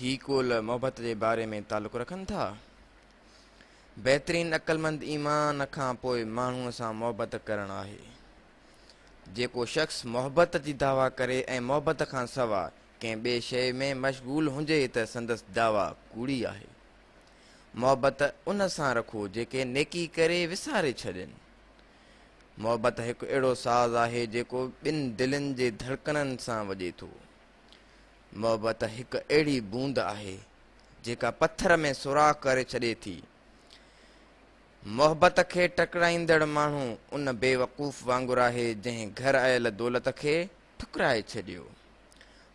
ही कोल मोहबत जे बारे में तालुक़ु रखनि था बेहतरीन अक़लमंद ईमान खां पोइ माण्हूअ सां मोहबत करणु आहे जेको शख़्स मोहबत जी दावा करे ऐं मोहबत खां सवाइ कंहिं ॿिए शइ में मशगूलु हुजे त संदसि दावा कूड़ी आहे मोहबत उन सां रखो जेके नेकी करे विसारे छॾनि मोहबत हिकु अहिड़ो साज़ु आहे जेको ॿिनि दिलनि जे धड़कननि सां वॼे थो मोहबत हिकु अहिड़ी बूंद आहे जेका पथर में सुराख करे छॾे थी मोहबत खे टकराईंदड़ माण्हू उन बेवक़ूफ़ वांगुरु आहे जंहिं घर आयल दौलत खे ठुकराए छॾियो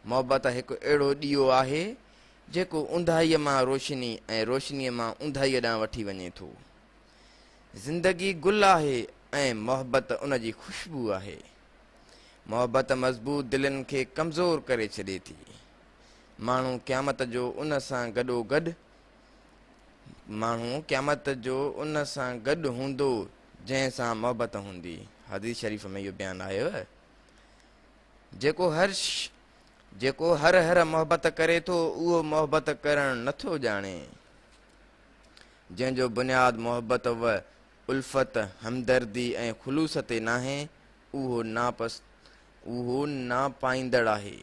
मोहबत हिकु अहिड़ो ॾीओ आहे जेको ऊंधाईअ मां रोशनी ऐं रोशनीअ मां ऊंधाईअ ॾांहुं वठी वञे थो ज़िंदगी गुल आहे ऐं मोहबत उन जी ख़ुशबू आहे मोहबत मज़बूत दिलनि खे कमज़ोर करे छॾे थी माण्हू क़यामत जो उन सां गॾो गॾु माण्हू क़यामत जो उन सां गॾु हूंदो जंहिं सां मोहबत हूंदी हादी शरीफ़ में इहो बयानु आयव जेको हर जेको हर हर मोहबत करे थो उहो मोहबत करणु नथो ॼाणे जंहिंजो बुनियादु मोहबत व उल्फत हमदर्दी ऐं ख़ुलूस ते नाहे उहो नापस उहो नापाईंदड़ आहे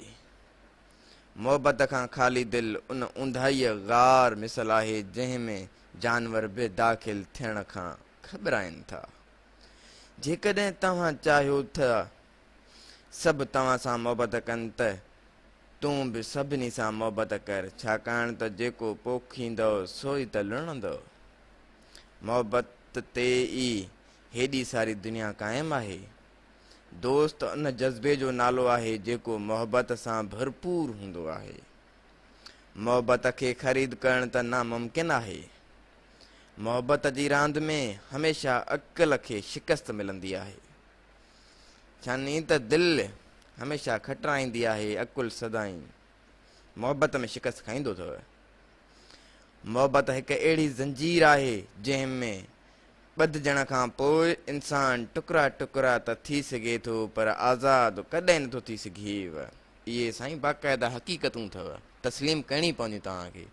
मोहब्बत का ख़ाली दिल उन ऊंधाईअ गार मिसल आहे जंहिंमें जानवर भी दाख़िल थियण खां घबराइनि था जेकॾहिं तव्हां चाहियो था मोहब्बत तव्हां सां मोहबत कनि त तूं बि सभिनी सां मोहब्बत कर छाकाणि जेको पोखींदव सो ई त लुणंदव ते ई हेॾी सारी दुनिया कायम है दोस्त उन जज्बे जो नालो है जो मोहब्बत से भरपूर होंद है मोहब्बत के ख़रीद कर त नामुमकिन आहे मोहबत जी रांदि में हमेशा अक़ल के शिकस्त मिली है छानी त दिलि हमेशह खटराईंदी आहे अकुल सदाई मोहब्बत में शिकस्त खाई अव मोहब्बत एक अड़ी ज़ंजीर है जैमें ॿधण खां पोइ इंसान टुकड़ा टुकड़ा त थी सघे थो पर आज़ादु कॾहिं नथो थी सघे इहे साईं बाक़ाइदा हक़ीक़तूं अथव तस्लीम करणी पवंदियूं तव्हांखे